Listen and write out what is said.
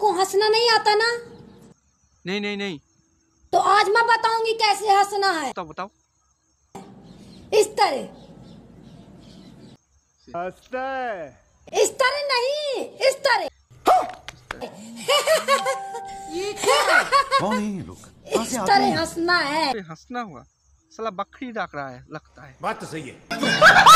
को हंसना नहीं आता ना नहीं नहीं नहीं तो आज मैं बताऊंगी कैसे हंसना है तो बताओ इस तरह हंसता है इस तरह नहीं इस तरह कौन है इस तरह हंसना है हंसना हुआ सला बकरी डाक रहा है लगता है बात तो सही है